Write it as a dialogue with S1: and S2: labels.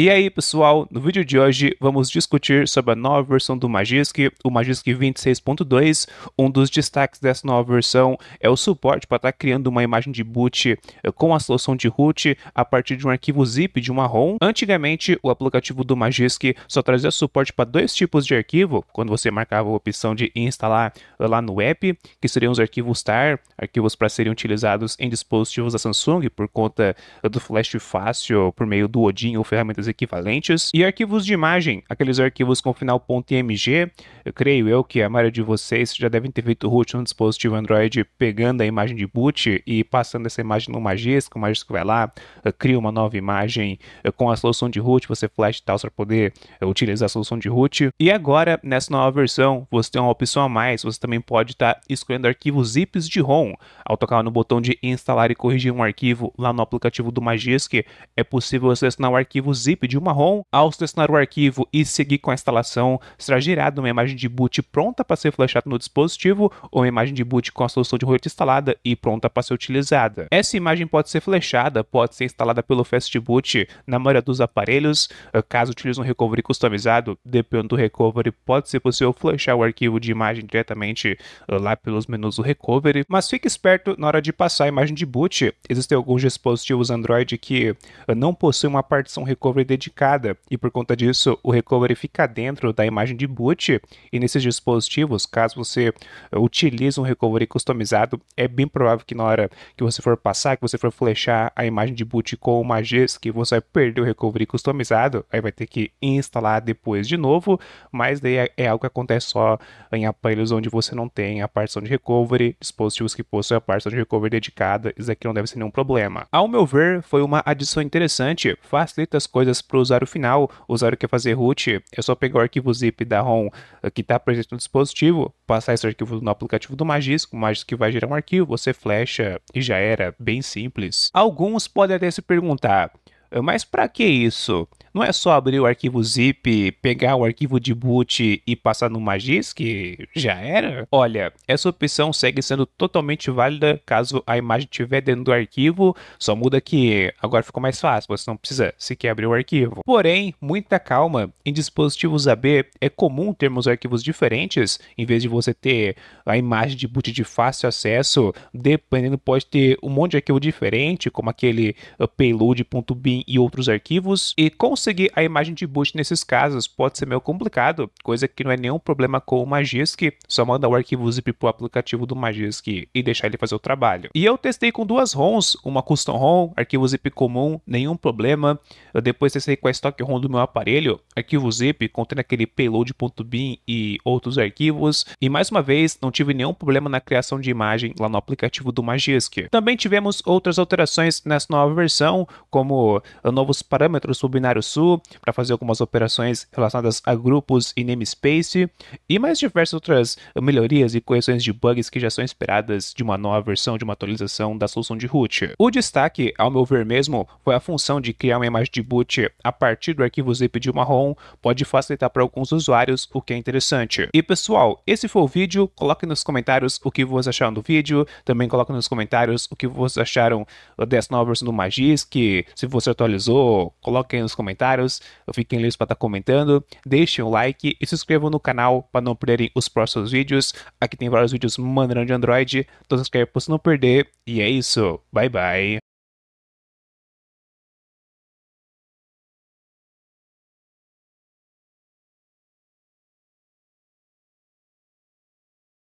S1: E aí, pessoal, no vídeo de hoje vamos discutir sobre a nova versão do Magisk, o Magisk 26.2. Um dos destaques dessa nova versão é o suporte para estar criando uma imagem de boot eh, com a solução de root a partir de um arquivo zip de uma ROM. Antigamente, o aplicativo do Magisk só trazia suporte para dois tipos de arquivo, quando você marcava a opção de instalar eh, lá no app, que seriam os arquivos TAR, arquivos para serem utilizados em dispositivos da Samsung por conta eh, do flash fácil por meio do Odin ou ferramentas equivalentes, e arquivos de imagem, aqueles arquivos com final .img, eu creio eu que a maioria de vocês já devem ter feito root no dispositivo Android pegando a imagem de boot e passando essa imagem no Magisk, O Magisk vai lá, eh, cria uma nova imagem eh, com a solução de root, você flash e tal para poder eh, utilizar a solução de root. E agora, nessa nova versão, você tem uma opção a mais, você também pode estar tá escolhendo arquivos zips de ROM. Ao tocar no botão de instalar e corrigir um arquivo lá no aplicativo do Magisk, é possível selecionar o arquivo zip de uma ROM. Ao selecionar o arquivo e seguir com a instalação, será gerada uma imagem de boot pronta para ser flashada no dispositivo ou uma imagem de boot com a solução de root instalada e pronta para ser utilizada. Essa imagem pode ser flashada, pode ser instalada pelo Fastboot na maioria dos aparelhos, eh, caso utilize um recovery customizado, dependendo do recovery, pode ser possível flashar o arquivo de imagem diretamente eh, lá pelos menus do recovery, mas fique esperto na hora de passar a imagem de boot. Existem alguns dispositivos Android que eh, não possuem uma partição recovery dedicada e por conta disso o recovery fica dentro da imagem de boot e nesses dispositivos, caso você eh, utilize um recovery customizado, é bem provável que na hora que você for passar, que você for flechar a imagem de boot com uma que você vai perder o recovery customizado, aí vai ter que instalar depois de novo, mas daí é, é algo que acontece só em aparelhos onde você não tem a partição de recovery, dispositivos que possuem a partição de recovery dedicada, isso aqui não deve ser nenhum problema. Ao meu ver, foi uma adição interessante, facilita as coisas para o usuário final, o usuário quer fazer root, é só pegar o arquivo zip da ROM eh, que está presente no dispositivo, passar esse arquivo no aplicativo do Magisk, o Magisk vai gerar um arquivo, você flecha e já era, bem simples. Alguns podem até se perguntar, eh, mas para que isso? não é só abrir o arquivo zip, pegar o arquivo de boot e passar no Magis, que já era? Olha, essa opção segue sendo totalmente válida caso a imagem estiver dentro do arquivo, só muda que agora ficou mais fácil, você não precisa sequer abrir o arquivo. Porém, muita calma, em dispositivos AB é comum termos arquivos diferentes, em vez de você ter a imagem de boot de fácil acesso, dependendo pode ter um monte de arquivo diferente, como aquele eh, payload.bin e outros arquivos, e com conseguir a imagem de boot nesses casos pode ser meio complicado, coisa que não é nenhum problema com o Magisk, só manda o arquivo zip para o aplicativo do Magisk e deixar ele fazer o trabalho. E eu testei com duas ROMs, uma custom ROM, arquivo zip comum, nenhum problema. Eu depois testei com a stock ROM do meu aparelho, arquivo zip contendo aquele payload.bin e outros arquivos. E mais uma vez, não tive nenhum problema na criação de imagem lá no aplicativo do Magisk. Também tivemos outras alterações nessa nova versão, como ah, novos parâmetros para o binário Sul para fazer algumas operações relacionadas a grupos e namespace e mais diversas outras melhorias e correções de bugs que já são esperadas de uma nova versão, de uma atualização da solução de root. O destaque, ao meu ver mesmo, foi a função de criar uma imagem de boot a partir do arquivo zip de uma ROM, pode facilitar para alguns usuários, o que é interessante. E pessoal, esse foi o vídeo, coloque nos comentários o que vocês acharam do vídeo, também coloque nos comentários o que vocês acharam dessa nova versão do Magisk, se você atualizou, coloque aí nos comentários comentários. Eu fiquem livres para estar tá comentando. Deixem um like e se inscrevam no canal para não perderem os próximos vídeos. Aqui tem vários vídeos maneirão de Android. Então se inscreve para você não perder. E é isso. Bye bye.